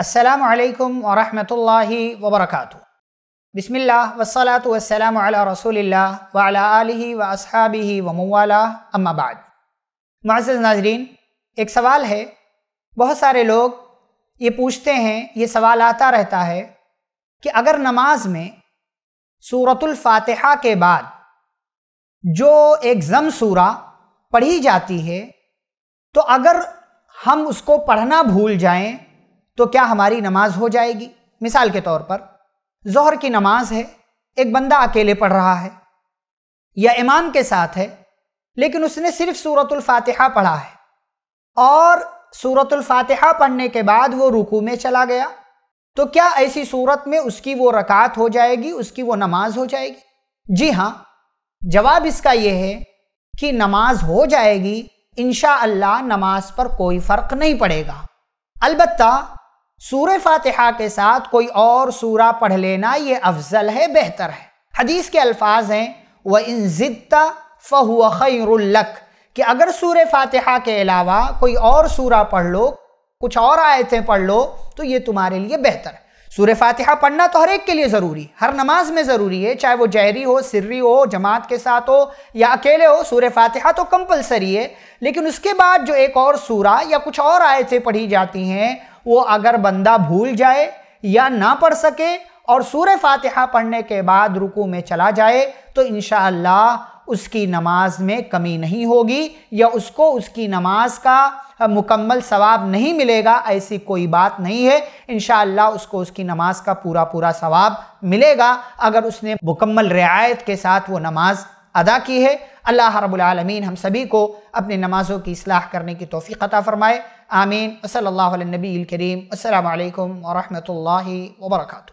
असलकम वरहमल वबरक बिसमिल्ल वसलात वसलाम रसोल्ला वाला व असहाबी व मवाला अम्माबाद मज़ नाजरीन एक सवाल है बहुत सारे लोग ये पूछते हैं ये सवाल आता रहता है कि अगर नमाज में सूरतुल्फातिहा के बाद जो एक ज़म सूरा पढ़ी जाती है तो अगर हम उसको पढ़ना भूल जाएं तो क्या हमारी नमाज हो जाएगी मिसाल के तौर पर जहर की नमाज है एक बंदा अकेले पढ़ रहा है या इमाम के साथ है लेकिन उसने सिर्फ सूरतुल फातिहा पढ़ा है और सूरतुल फातिहा पढ़ने के बाद वो रुकू में चला गया तो क्या ऐसी सूरत में उसकी वो रकात हो जाएगी उसकी वो नमाज हो जाएगी जी हाँ जवाब इसका ये है कि नमाज हो जाएगी इन नमाज पर कोई फ़र्क नहीं पड़ेगा अलबत्ता सूर फातिहा के साथ कोई और सूरा पढ़ लेना ये अफजल है बेहतर है हदीस के अल्फाज हैं व इन ज़िद्दा फ़हुआ खैरुल्लक कि अगर सूर फातिहा के अलावा कोई और सूरा पढ़ लो कुछ और आयतें पढ़ लो तो ये तुम्हारे लिए बेहतर है सूर फातिहा पढ़ना तो हर एक के लिए ज़रूरी हर नमाज में ज़रूरी है चाहे वो जहरी हो सिर्री हो जमात के साथ हो या अकेले हो सूर फातिहा तो कंपलसरी है लेकिन उसके बाद जो एक और सूरा या कुछ और आयतें पढ़ी जाती हैं वो अगर बंदा भूल जाए या ना पढ़ सके और सूर्य फातिहा पढ़ने के बाद रुकू में चला जाए तो इन उसकी नमाज में कमी नहीं होगी या उसको उसकी नमाज का मुकम्मल सवाब नहीं मिलेगा ऐसी कोई बात नहीं है इन उसको उसकी नमाज का पूरा पूरा सवाब मिलेगा अगर उसने मुकम्मल रियायत के साथ वो नमाज अदा की है अल्लाह रबालमीन हम सभी को अपने नमाज़ों की असलाह करने की तोफ़ी अता फ़रमाए आमीन वसल नबी करीम असल वरहमल वर्का